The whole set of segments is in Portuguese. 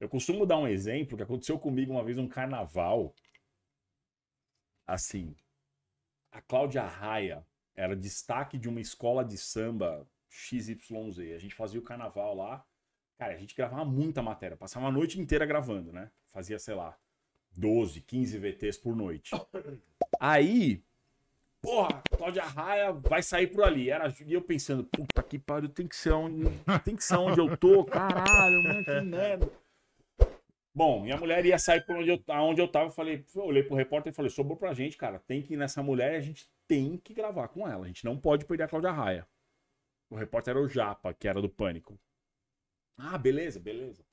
Eu costumo dar um exemplo que aconteceu comigo uma vez num carnaval. Assim, a Cláudia Raia era destaque de uma escola de samba XYZ. A gente fazia o carnaval lá. Cara, a gente gravava muita matéria, passava a noite inteira gravando, né? Fazia, sei lá, 12, 15 VTs por noite. Aí, porra, Cláudia Raia vai sair por ali. Era, e eu pensando, puta que pariu, tem que ser onde, tem que ser onde eu tô, caralho, mano, que merda. Bom, e a mulher ia sair por onde eu, onde eu tava. Falei, eu olhei pro repórter e falei: sobrou pra gente, cara. Tem que ir nessa mulher e a gente tem que gravar com ela. A gente não pode perder a Cláudia Raia. O repórter era o Japa, que era do Pânico. Ah, beleza, beleza.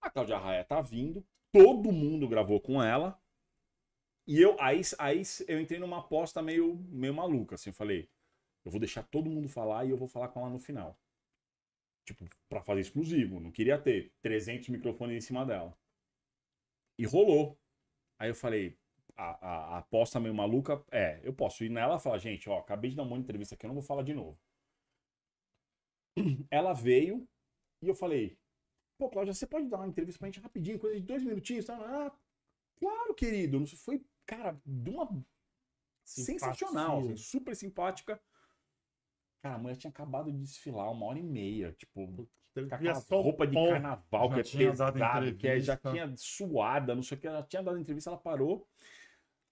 A Cláudia Raia tá vindo. Todo mundo gravou com ela. E eu aí, aí eu entrei numa aposta meio, meio maluca. Assim, eu falei: eu vou deixar todo mundo falar e eu vou falar com ela no final. Tipo, para fazer exclusivo. Não queria ter 300 microfones em cima dela. E rolou. Aí eu falei, a, a, a aposta meio maluca é, eu posso ir nela e falar, gente, ó, acabei de dar uma entrevista aqui, eu não vou falar de novo. Ela veio e eu falei, pô, Cláudia, você pode dar uma entrevista pra gente rapidinho, coisa de dois minutinhos? Ah, claro, querido. Foi, cara, de uma sensacional, assim, super simpática. Cara, a mulher tinha acabado de desfilar uma hora e meia, tipo, com a só roupa de carnaval, que é pesado, que é, já tinha suada, não sei o que, ela tinha dado entrevista, ela parou.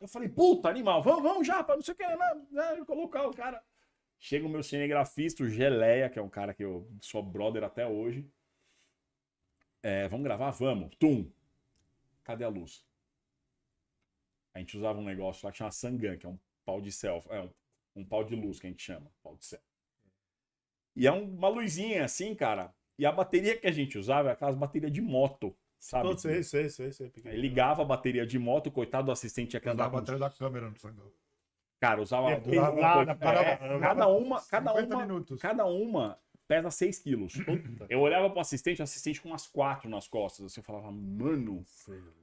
Eu falei, puta, animal, vamos, vamos já, para não sei o que, né? né colocar o cara. Chega o meu cinegrafista, o Geleia, que é um cara que eu sou brother até hoje. É, vamos gravar? Vamos. Tum. Cadê a luz? A gente usava um negócio lá que chama Sangan, que é um pau de selfie, é um, um pau de luz que a gente chama, pau de selfie. E é uma luzinha assim, cara. E a bateria que a gente usava era aquelas baterias de moto, sabe? Não, sei, sei, sei, sei. Aí ligava a bateria de moto, coitado do assistente ia que andava. atrás da câmera no sangue. Cara, usava é, uma, é, nada, cada uma, cada uma, minutos. cada uma pesa 6 quilos. eu olhava pro assistente, o assistente com umas 4 nas costas. Assim, eu falava, mano.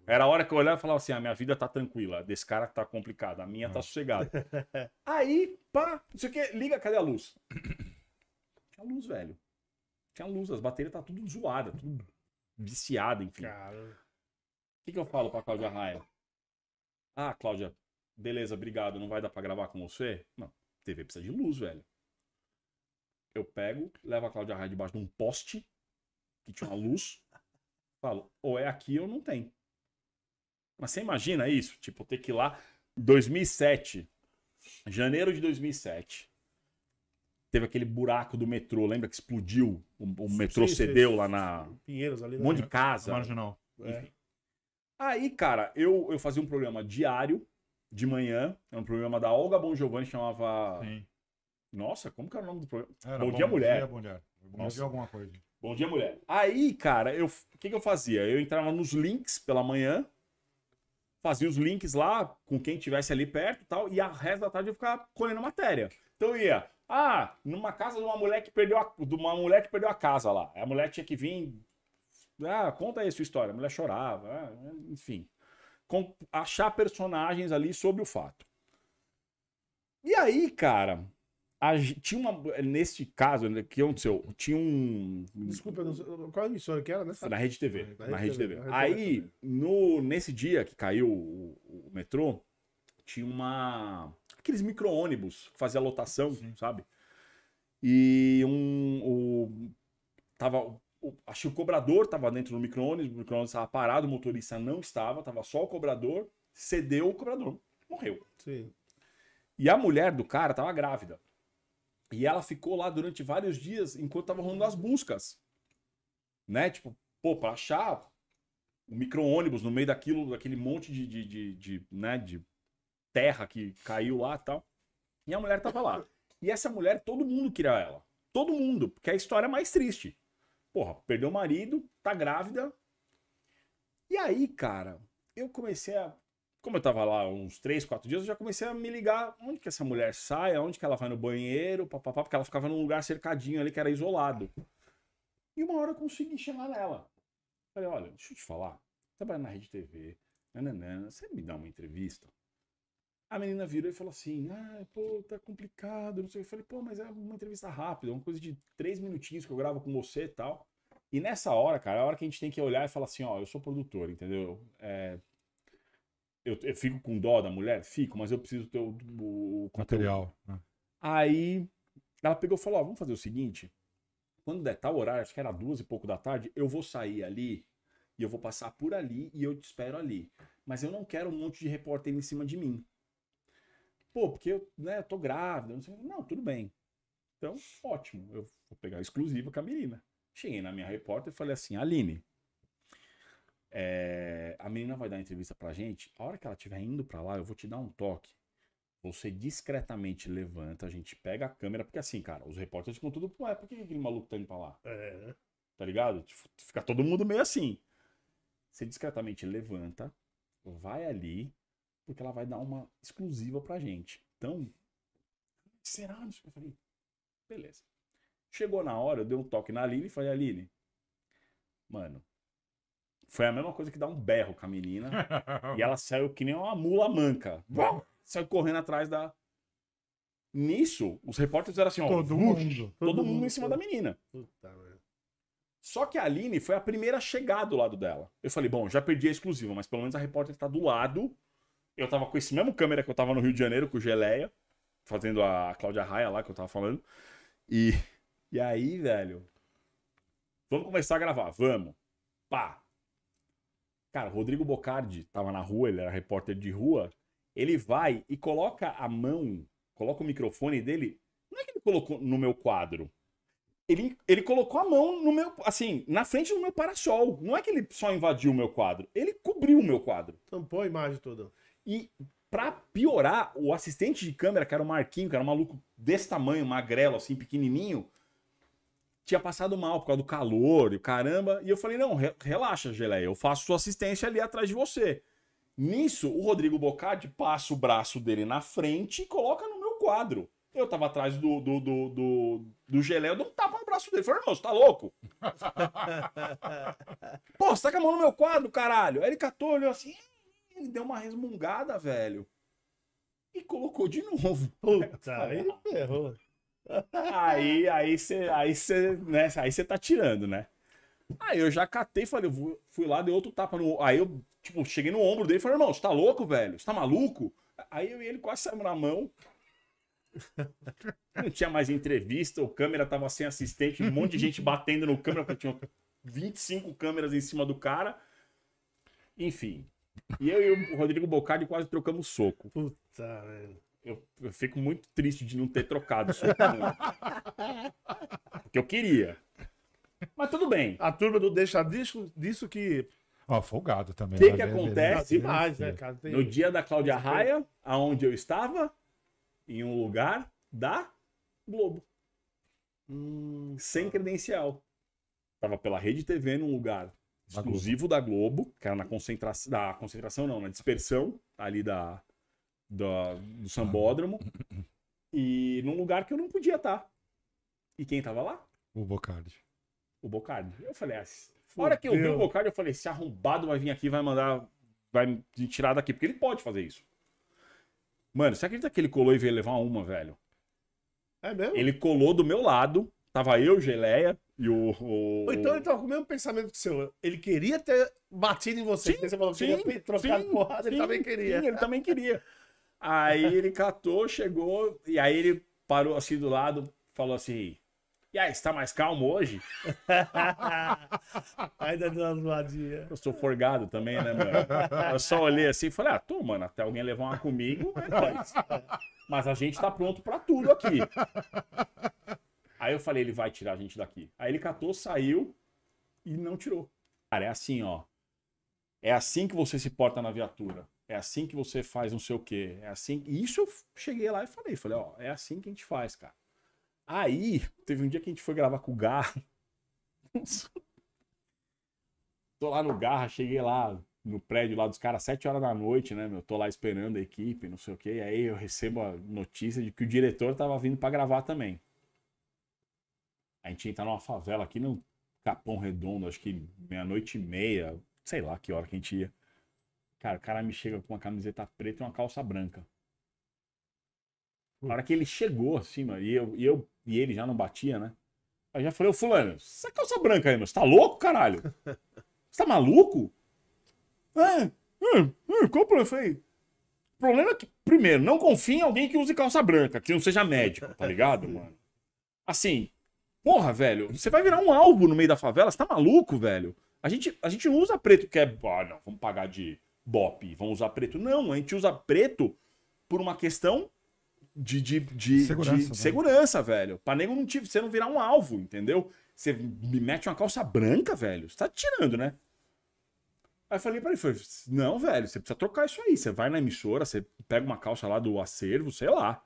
Era a hora que eu olhava e falava assim: a minha vida tá tranquila, desse cara tá complicado, a minha tá ah. sossegada. Aí, pá, não sei o que, liga, cadê a luz? Tinha luz, velho. Tinha luz, as baterias tá tudo zoada, tudo viciada, enfim. Cara. O que, que eu falo pra Cláudia Raia? Ah, Cláudia, beleza, obrigado, não vai dar pra gravar com você? Não, TV precisa de luz, velho. Eu pego, levo a Cláudia Raia debaixo de um poste, que tinha uma luz, falo, ou é aqui ou não tem. Mas você imagina isso? Tipo, ter que ir lá, 2007, janeiro de 2007, teve aquele buraco do metrô, lembra que explodiu? O, o metrô sim, cedeu sim, lá na. Pinheiros ali. Um né? monte de casa. Marginal. É. Aí, cara, eu, eu fazia um programa diário, de manhã. Era um programa da Olga Bon Giovanni, chamava. Sim. Nossa, como que era o nome do programa? Era, bom, bom, dia, mulher. Dia, bom dia, bom dia alguma coisa. Bom dia, mulher. Aí, cara, eu, o que, que eu fazia? Eu entrava nos links pela manhã, fazia os links lá com quem tivesse ali perto e tal, e a resto da tarde eu ficava colhendo matéria. Então eu ia ah, numa casa de uma mulher que perdeu a, de uma mulher que perdeu a casa lá. A mulher tinha que vir. Ah, conta aí a sua história. A mulher chorava, ah, enfim. Com, achar personagens ali sobre o fato. E aí, cara, a, tinha uma. Nesse caso, o né, que aconteceu? Tinha um. Desculpa, não, qual emissora é que era, né? Na Rede TV. Na, Rede, TV. aí, no, nesse dia que caiu o, o metrô, tinha uma aqueles micro-ônibus que fazia lotação, Sim. sabe? E um. O, tava, o, acho que o cobrador estava dentro do micro-ônibus, o micro-ônibus estava parado, o motorista não estava, estava só o cobrador, cedeu o cobrador, morreu. Sim. E a mulher do cara estava grávida. E ela ficou lá durante vários dias enquanto estava rolando as buscas. Né? Tipo, pô, pra achar o micro-ônibus no meio daquilo, daquele monte de, de, de, de, né, de terra que caiu lá e tal. E a mulher tava lá. E essa mulher, todo mundo queria ela. Todo mundo, porque é a história é mais triste. Porra, perdeu o marido, tá grávida. E aí, cara, eu comecei a. Como eu tava lá uns 3, 4 dias, eu já comecei a me ligar onde que essa mulher sai, onde que ela vai no banheiro, papapá, porque ela ficava num lugar cercadinho ali que era isolado. E uma hora eu consegui chamar ela Falei, olha, deixa eu te falar, trabalho na Rede TV, você me dá uma entrevista? A menina virou e falou assim: Ah, pô, tá complicado, não sei o que. Eu falei, pô, mas é uma entrevista rápida, uma coisa de três minutinhos que eu gravo com você e tal. E nessa hora, cara, é a hora que a gente tem que olhar e falar assim: Ó, eu sou produtor, entendeu? É, eu, eu, fico com dó da mulher? Fico, mas eu preciso ter o, o, o material. Né? Aí ela pegou e falou: Ó, vamos fazer o seguinte. Quando der tal horário, acho que era duas e pouco da tarde, eu vou sair ali e eu vou passar por ali e eu te espero ali. Mas eu não quero um monte de repórter em cima de mim pô, porque eu, né, eu tô grávida, não sei Não, tudo bem. Então, ótimo, eu vou pegar a exclusiva com a menina. Cheguei na minha repórter e falei assim, Aline, é, a menina vai dar entrevista pra gente, a hora que ela estiver indo pra lá, eu vou te dar um toque. Você discretamente levanta, a gente pega a câmera, porque assim, cara, os repórteres ficam tudo, ué, por que aquele maluco tá indo pra lá? É. Tá ligado? Tipo, fica todo mundo meio assim. Você discretamente levanta, vai ali, porque ela vai dar uma exclusiva pra gente. Então, será? Eu falei, beleza. Chegou na hora, eu dei um toque na Aline e falei, Aline, mano, foi a mesma coisa que dar um berro com a menina. e ela saiu que nem uma mula manca. saiu correndo atrás da. Nisso, os repórteres eram assim, ó. Todo mundo. Todo, todo mundo, mundo, em cima todo... da menina. Puta, Só que a Aline foi a primeira a chegar do lado dela. Eu falei, bom, já perdi a exclusiva, mas pelo menos a repórter tá do lado eu tava com esse mesmo câmera que eu tava no Rio de Janeiro, com o Geleia, fazendo a Cláudia Raia lá que eu tava falando. E, e aí, velho, vamos começar a gravar, vamos. Pá. Cara, Rodrigo Bocardi tava na rua, ele era repórter de rua. Ele vai e coloca a mão, coloca o microfone dele. Não é que ele colocou no meu quadro. Ele, ele, colocou a mão no meu, assim, na frente do meu parasol. Não é que ele só invadiu o meu quadro, ele cobriu o meu quadro. Tampou a imagem toda. E para piorar, o assistente de câmera, que era o Marquinho, que era um maluco desse tamanho, magrelo, assim, pequenininho, tinha passado mal por causa do calor e o caramba. E eu falei: não, re relaxa, Geleia, eu faço sua assistência ali atrás de você. Nisso, o Rodrigo Bocardi passa o braço dele na frente e coloca no meu quadro. Eu tava atrás do, do, do, do, do Geleia, eu dou um tapa no braço dele. Falei, irmão, você tá louco? Pô, você tá com a mão no meu quadro, caralho. Aí ele catou, olhou assim, deu uma resmungada, velho. E colocou de novo. Puta, aí ferrou. Aí, aí você aí você né, aí você tá tirando, né? Aí eu já catei, falei, eu fui lá, dei outro tapa no. Aí eu, tipo, cheguei no ombro dele e falei, irmão, você tá louco, velho? Você tá maluco? Aí eu e ele quase saímos na mão. Não tinha mais entrevista, o câmera tava sem assistente, um monte de gente batendo no câmera, porque tinha 25 câmeras em cima do cara. Enfim, e eu e o Rodrigo Bocardi quase trocamos soco. Puta, velho. Eu, eu fico muito triste de não ter trocado soco. Porque eu queria. Mas tudo bem. A turma do deixa disso, disso que. Ó, folgado também. O né? que, que acontece? Demais, né, cara? Tem... No dia da Cláudia Raia, aonde eu estava, em um lugar da Globo. Hum, sem tá. credencial. Tava pela Rede TV num lugar exclusivo da Globo, que era na concentração, da concentração não, na dispersão ali da, da do Sambódromo, e num lugar que eu não podia estar. Tá. E quem tava lá? O Bocardi. O Bocardi. Eu falei, ah, a hora que eu vi o Bocardi, eu falei, se arrombado vai vir aqui, vai mandar, vai me tirar daqui, porque ele pode fazer isso. Mano, você acredita que ele colou e veio levar uma, velho? É mesmo? Ele colou do meu lado, tava eu, Geleia, e o, o... então ele tava com o mesmo pensamento que o seu. Ele queria ter batido em você. Sim, você falou que queria trocar sim, porrada, sim, ele também queria. Sim, ele também queria. Aí ele catou, chegou, e aí ele parou assim do lado, falou assim. E aí, você tá mais calmo hoje? Ainda deu uma zoadinha. Eu sou forgado também, né, mano? Eu só olhei assim e falei, ah, tô, mano, até alguém levar uma comigo, é é. Mas a gente tá pronto pra tudo aqui. Aí eu falei, ele vai tirar a gente daqui. Aí ele catou, saiu e não tirou. Cara, é assim, ó. É assim que você se porta na viatura. É assim que você faz não sei o quê. É assim. E isso eu cheguei lá e falei, falei, ó, é assim que a gente faz, cara. Aí, teve um dia que a gente foi gravar com o Garra. Tô lá no Garra, cheguei lá no prédio lá dos caras, sete horas da noite, né, Eu Tô lá esperando a equipe, não sei o quê. Aí eu recebo a notícia de que o diretor tava vindo para gravar também gente ia numa favela aqui no Capão Redondo, acho que meia-noite e meia, sei lá que hora que a gente ia. Cara, o cara me chega com uma camiseta preta e uma calça branca. Na hora que ele chegou assim, mano, e eu, e, eu, e ele já não batia, né? Aí já falei, ô fulano, essa calça branca aí, mano, você tá louco, caralho? Você tá maluco? É, é, é qual o problema? Eu falei, o problema é que, primeiro, não confie em alguém que use calça branca, que não seja médico, tá ligado, mano? Assim, Porra, velho, você vai virar um alvo no meio da favela, você tá maluco, velho? A gente, a gente não usa preto que é, ah, não, vamos pagar de bop, vamos usar preto. Não, a gente usa preto por uma questão de, de, de segurança, de, né? velho. segurança, velho. Pra nego não, te, você não virar um alvo, entendeu? Você me mete uma calça branca, velho, você tá tirando, né? Aí eu falei pra ele, falei, não, velho, você precisa trocar isso aí. Você vai na emissora, você pega uma calça lá do acervo, sei lá.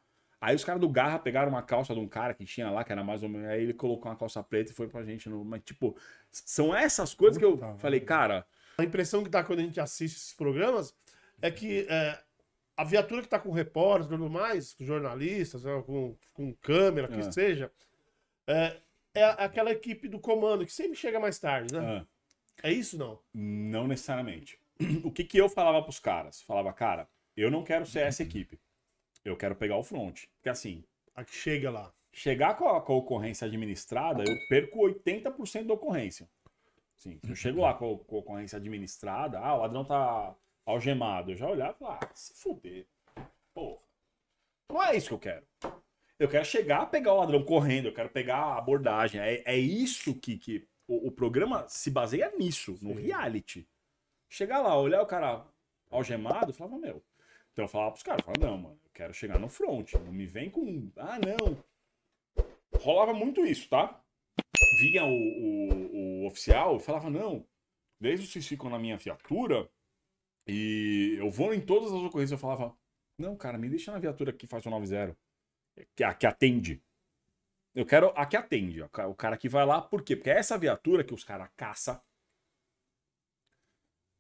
Aí os caras do Garra pegaram uma calça de um cara que tinha lá, que era mais ou menos. Aí ele colocou uma calça preta e foi pra gente. No... Mas, tipo, são essas coisas Puta que eu falei, cara. A impressão que dá quando a gente assiste esses programas é que é, a viatura que tá com repórter tudo mais, com jornalistas, né, com, com câmera, que é. seja, é, é, é, aquela equipe do comando que sempre chega mais tarde, né? Ah. É, isso não? Não necessariamente. O que, que eu falava pros caras? Falava, cara, eu não quero ser essa equipe. Eu quero pegar o front. Porque assim. A que chega lá. Chegar com a, com a ocorrência administrada, eu perco 80% da ocorrência. Sim. Se eu chego lá com a, com a ocorrência administrada, ah, o ladrão tá algemado. Eu já olhar e falar, ah, se fuder. Porra. Não é isso que eu quero. Eu quero chegar, pegar o ladrão correndo, eu quero pegar a abordagem. É, é isso que, que o, o programa se baseia nisso, Sim. no reality. Chegar lá, olhar o cara algemado, eu falava, meu. Então eu falava pros caras, falava, não, mano, quero chegar no front. Não me vem com. Ah, não. Rolava muito isso, tá? Vinha o, o, o oficial e falava, não. Desde vocês ficam na minha viatura e eu vou em todas as ocorrências. Eu falava, não, cara, me deixa na viatura que faz o 90. Que, a que atende. Eu quero a que atende. O cara que vai lá, por quê? Porque é essa viatura que os caras caça.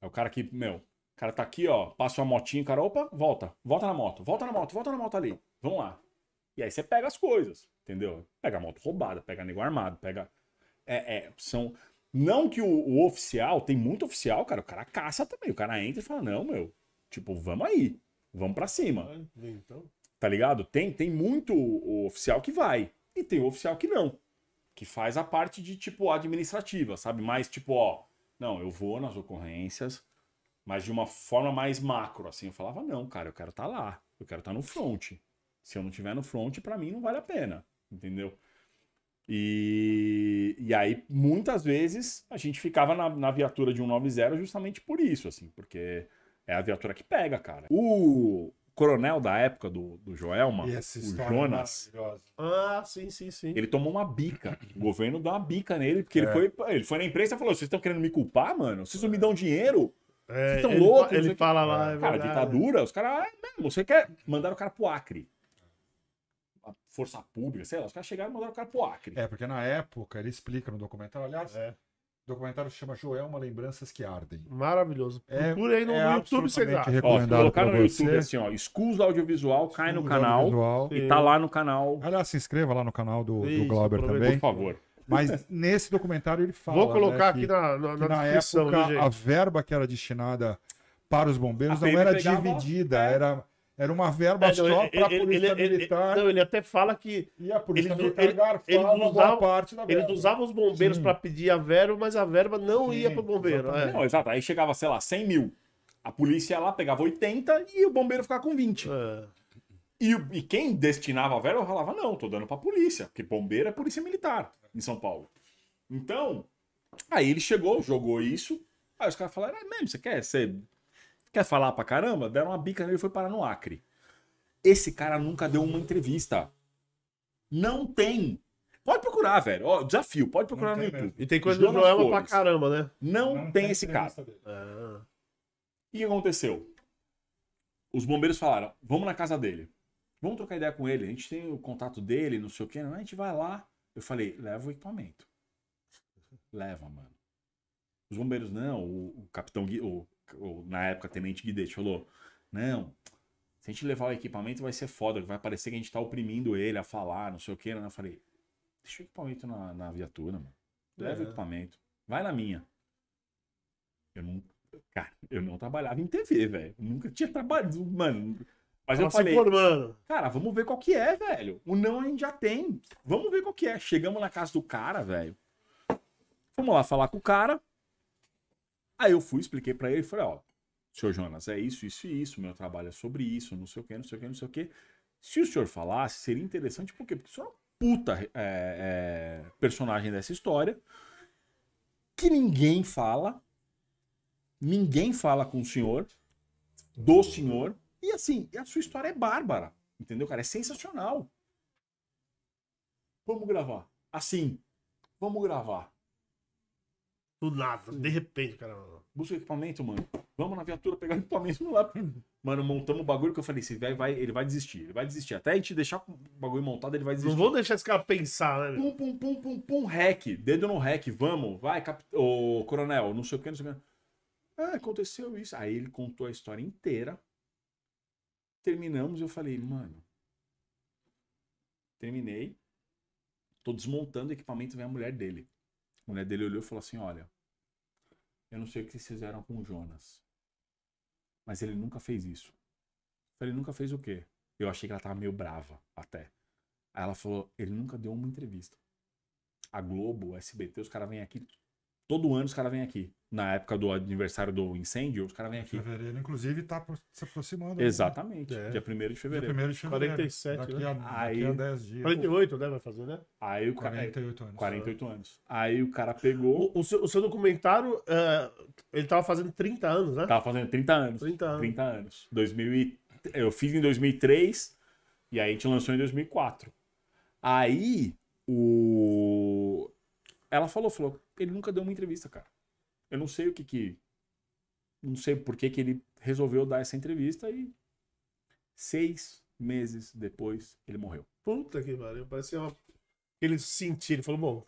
É o cara que, meu, o cara tá aqui, ó, passa uma motinha, o cara, opa, volta, volta na moto, volta na moto, volta na moto ali, vamos lá. E aí você pega as coisas, entendeu? Pega a moto roubada, pega nego armado, pega... É, é, são... Não que o, o oficial, tem muito oficial, cara, o cara caça também, o cara entra e fala, não, meu, tipo, vamos aí, vamos pra cima. Então... Tá ligado? Tem, tem muito o oficial que vai, e tem o oficial que não, que faz a parte de, tipo, administrativa, sabe? Mais, tipo, ó, não, eu vou nas ocorrências mas de uma forma mais macro, assim, eu falava, não, cara, eu quero estar tá lá, eu quero estar tá no front. Se eu não tiver no front, para mim não vale a pena, entendeu? E, e aí, muitas vezes, a gente ficava na, na viatura de 190 justamente por isso, assim, porque é a viatura que pega, cara. O coronel da época do, do Joelma, o é Jonas. Ah, sim, sim, sim. Ele tomou uma bica. O governo deu uma bica nele, porque é. ele, foi, ele foi na imprensa e falou: vocês estão querendo me culpar, mano? Vocês não me dão dinheiro? É, Vocês estão loucos? Ele, fala lá. É cara, ditadura, os caras. Ah, você quer mandar o cara pro Acre. A força pública, sei lá, os caras chegaram e mandaram o cara pro Acre. É, porque na época, ele explica no documentário, aliás, é. O documentário chama Joelma Lembranças que Ardem. Maravilhoso. É, Procura é, aí no é YouTube, você dá. Recomendado ó, colocar no YouTube você. assim, ó, Escuso Audiovisual, cai Escuso no canal e tá lá no canal. Aliás, se inscreva lá no canal do, Isso, do Glauber também. Por favor. Mas nesse documentário ele fala. Vou colocar né, que, aqui na, na, na, época, a verba que era destinada para os bombeiros a não era dividida, a... Né? era. Era uma verba é, não, só para a polícia ele, militar. Ele, não, ele até fala que. E a polícia eles, militar ele, garfava parte da verba. Eles usavam os bombeiros para pedir a verba, mas a verba não Sim, ia para o bombeiro. É. Não, exato. Aí chegava, sei lá, 100 mil. A polícia lá, pegava 80 e o bombeiro ficava com 20. É. E, e, quem destinava a verba falava: não, tô dando para a polícia, porque bombeiro é polícia militar em São Paulo. Então, aí ele chegou, jogou isso. Aí os caras falaram: é mesmo, você quer? Você quer falar pra caramba? Deram uma bica nele e foi parar no Acre. Esse cara nunca deu uma entrevista. Não tem. Pode procurar, velho. Ó, desafio, pode procurar no YouTube. Mesmo. E tem coisa do Joelma pra caramba, né? Não, Não tem, tem, esse cara. Ah. E o que aconteceu? Os bombeiros falaram: vamos na casa dele. Vamos trocar ideia com ele. A gente tem o contato dele, não sei o quê. Né? A gente vai lá. Eu falei, leva o equipamento. Leva, mano. Os bombeiros, não, o, o capitão, o, o, na época, tenente Guidete falou, não, se a gente levar o equipamento vai ser foda, vai parecer que a gente tá oprimindo ele a falar, não sei o que. Eu falei, deixa o equipamento na, na viatura, mano. Leva é. o equipamento. Vai na minha. Eu não. Cara, eu não trabalhava em TV, velho. Nunca tinha trabalhado. Mano, mas eu falei, formando. cara, vamos ver qual que é, velho. O não a gente já tem. Vamos ver qual que é. Chegamos na casa do cara, velho. Vamos lá falar com o cara. Aí eu fui, expliquei para ele, falei, ó, senhor Jonas, é isso, isso e isso, meu trabalho é sobre isso, não sei o que, não sei o que, não sei o que. Se o senhor falasse, seria interessante, por quê? Porque o senhor é uma puta é, é, personagem dessa história que ninguém fala, ninguém fala com o senhor, do senhor, e assim, a sua história é bárbara. Entendeu, cara? É sensacional. Vamos gravar. Assim, vamos gravar. Do nada, de repente, cara. Busca o equipamento, mano. Vamos na viatura pegar o equipamento lá. Mano, montamos o bagulho que eu falei, esse velho vai, ele vai desistir, ele vai desistir. Até a gente deixar o bagulho montado, ele vai desistir. Não vou deixar esse cara pensar, né? Pum, pum, pum, pum, pum, hack. Dedo no hack, vamos, vai, cap... ô, coronel, não sei o que, não sei o que. Ah, é, aconteceu isso. Aí ele contou a história inteira terminamos, eu falei, mano, terminei, tô desmontando o equipamento, vem a mulher dele. A mulher dele olhou e falou assim, olha, eu não sei o que vocês fizeram com o Jonas, mas ele nunca fez isso. ele nunca fez o quê? Eu achei que ela tava meio brava, até. Aí ela falou, ele nunca deu uma entrevista. A Globo, o SBT, os caras vêm aqui Todo ano os caras vêm aqui. Na época do aniversário do incêndio, os caras vêm aqui. Fevereiro, inclusive, está se aproximando. Né? Exatamente. É. Dia 1 de fevereiro. Dia 1 de fevereiro. 47, daqui né? aí, daqui a 10 dias. 48, né? Vai fazer, né? Aí o 48 anos. 48 anos. Aí o cara pegou. O, o, seu, o seu, documentário, uh, ele tava fazendo 30 anos, né? Tava fazendo 30 anos. 30 anos. 30 anos. 2000 eu fiz em 2003 e aí a gente lançou em 2004. Aí o ela falou, falou, ele nunca deu uma entrevista, cara. Eu não sei o que que... Não sei por que que ele resolveu dar essa entrevista e... Seis meses depois, ele morreu. Puta que pariu, parecia uma... Ele sentiu, ele falou, bom...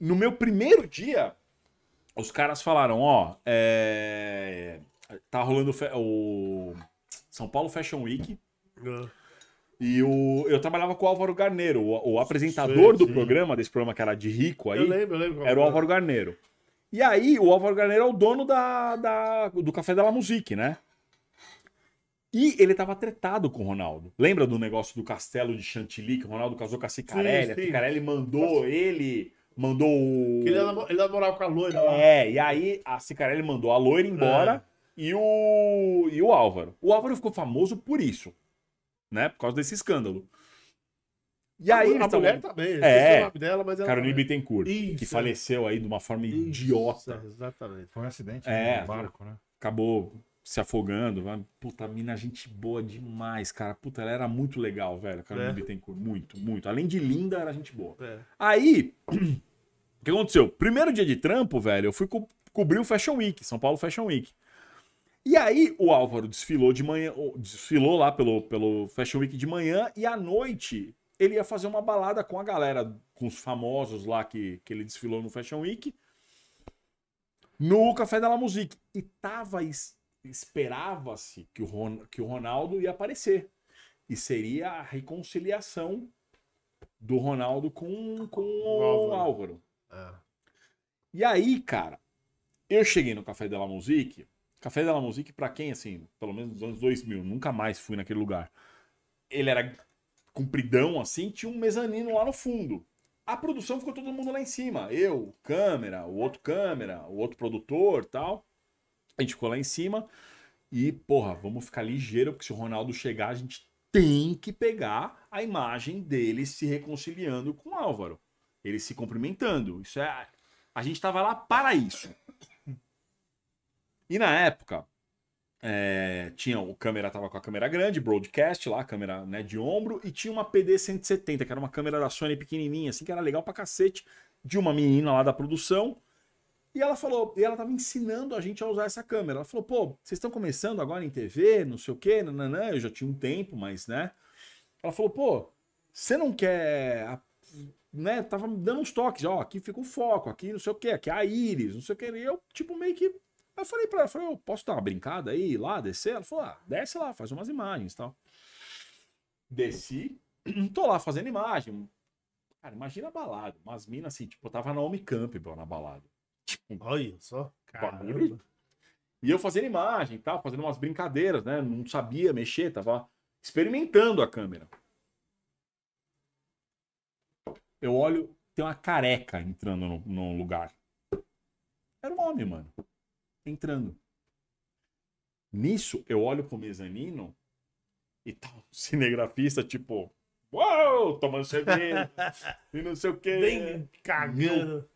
no meu primeiro dia, os caras falaram, ó, é... tá rolando o São Paulo Fashion Week. Uh. E o, eu trabalhava com o Álvaro Garneiro, o, o apresentador sim, sim. do programa, desse programa que era de rico aí. Eu lembro, eu lembro. Era o Álvaro Garneiro. E aí, o Álvaro Garneiro é o dono da, da do Café da La Musique, né? E ele tava tretado com o Ronaldo. Lembra do negócio do castelo de Chantilly, que o Ronaldo casou com a Cicarelli? Sim, a Cicarelli mandou ele. Mandou o. Ele namorava com a loira. É, e aí a Cicarelli mandou a loira embora é. e, o, e o Álvaro. O Álvaro ficou famoso por isso né? Por causa desse escândalo. E aí, a, mulher também. é, o dela, mas ela Caroline Bittencourt, Isso, que é. faleceu aí de uma forma Isso, idiota. É, exatamente. Foi um acidente é, né, no barco, né? Acabou se afogando. Puta, mina, gente boa demais, cara. Puta, ela era muito legal, velho. Caroline é. Bittencourt. Muito, muito. Além de linda, era gente boa. É. Aí, o que aconteceu? Primeiro dia de trampo, velho, eu fui co cobrir o Fashion Week, São Paulo Fashion Week. E aí o Álvaro desfilou de manhã, desfilou lá pelo, pelo Fashion Week de manhã e à noite ele ia fazer uma balada com a galera, com os famosos lá que, que ele desfilou no Fashion Week, no Café da La Musique. E tava esperava-se que, o que o Ronaldo ia aparecer. E seria a reconciliação do Ronaldo com, com o Álvaro. Álvaro. É. E aí, cara, eu cheguei no Café da La Musique Café Della Musique, para quem, assim, pelo menos nos anos 2000, nunca mais fui naquele lugar. Ele era compridão, assim, tinha um mezanino lá no fundo. A produção ficou todo mundo lá em cima. Eu, câmera, o outro câmera, o outro produtor tal. A gente ficou lá em cima. E, porra, vamos ficar ligeiro, porque se o Ronaldo chegar, a gente tem que pegar a imagem dele se reconciliando com o Álvaro. Ele se cumprimentando. Isso é. A gente tava lá para isso. E na época, é, tinha o câmera tava com a câmera grande, broadcast lá, câmera né, de ombro, e tinha uma PD 170, que era uma câmera da Sony pequenininha, assim, que era legal pra cacete, de uma menina lá da produção. E ela falou, e ela tava ensinando a gente a usar essa câmera. Ela falou, pô, vocês estão começando agora em TV, não sei o quê, nananã, eu já tinha um tempo, mas né. Ela falou, pô, você não quer. Né, tava me dando uns toques, ó, aqui fica o foco, aqui não sei o quê, aqui é a íris, não sei o quê. E eu, tipo, meio que Aí eu falei pra ela, falei, eu posso dar uma brincada aí, lá, descer? Ela falou, ah, desce lá, faz umas imagens e tal. Desci, tô lá fazendo imagem. Cara, imagina a balada, umas minas assim, tipo, eu tava na Omicamp, Campbell na balada. Tipo, Olha só, caramba. E eu fazendo imagem e tal, fazendo umas brincadeiras, né? Não sabia mexer, tava experimentando a câmera. Eu olho, tem uma careca entrando no, no lugar. Era um homem, mano entrando. Nisso, eu olho pro mezanino e tá um cinegrafista, tipo, uau, tomando cerveja, e não sei o que Bem cagando.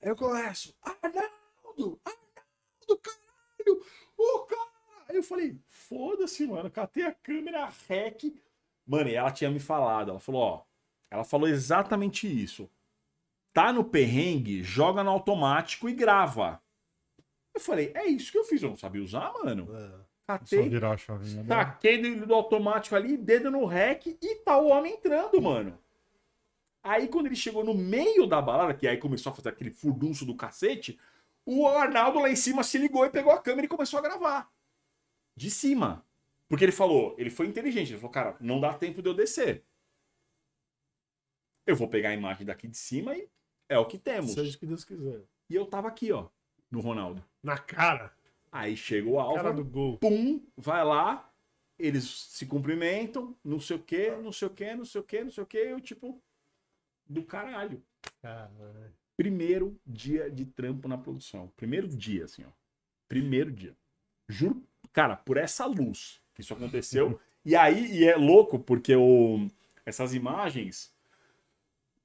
Eu começo, Arnaldo, Arnaldo, caralho, o cara. Aí eu falei, foda-se, mano, catei a câmera, rec. Mano, e ela tinha me falado, ela falou, ó, ela falou exatamente isso. Tá no perrengue, joga no automático e grava. Eu falei, é isso que eu fiz, eu não sabia usar, mano. É. Catei, Só virar a chavinha. Né? Taquei do automático ali, dedo no rec e tá o homem entrando, mano. Aí quando ele chegou no meio da balada, que aí começou a fazer aquele furdunço do cacete, o Arnaldo lá em cima se ligou e pegou a câmera e começou a gravar. De cima. Porque ele falou, ele foi inteligente, ele falou, cara, não dá tempo de eu descer. Eu vou pegar a imagem daqui de cima e é o que temos. Seja o que Deus quiser. E eu tava aqui, ó no Ronaldo. Na cara. Aí chega o Álvaro. Cara do gol. Pum, vai lá. Eles se cumprimentam, não sei o quê, não sei o quê, não sei o quê, não sei o quê. Eu, tipo, do caralho. Caralho. Primeiro dia de trampo na produção. Primeiro dia, assim, ó. Primeiro dia. Juro, cara, por essa luz que isso aconteceu. e aí, e é louco, porque o, essas imagens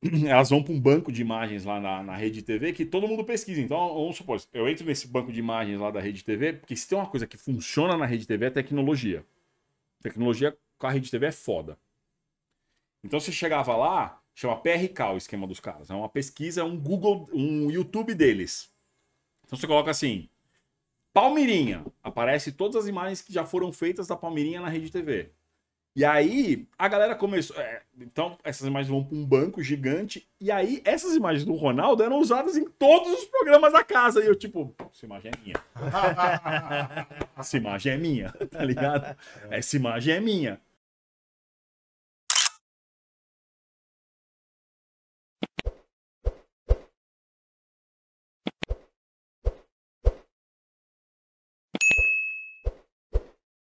elas vão para um banco de imagens lá na, na rede TV que todo mundo pesquisa. Então, vamos supor, eu entro nesse banco de imagens lá da rede TV, porque se tem uma coisa que funciona na rede TV é tecnologia. Tecnologia com a rede TV é foda. Então você chegava lá, chama PRK o esquema dos caras. É uma pesquisa, é um Google, um YouTube deles. Então você coloca assim: Palmeirinha. Aparece todas as imagens que já foram feitas da Palmeirinha na rede TV. E aí, a galera começou. É, então, essas imagens vão para um banco gigante. E aí, essas imagens do Ronaldo eram usadas em todos os programas da casa. E eu, tipo, essa imagem é minha. essa imagem é minha, tá ligado? É. Essa imagem é minha.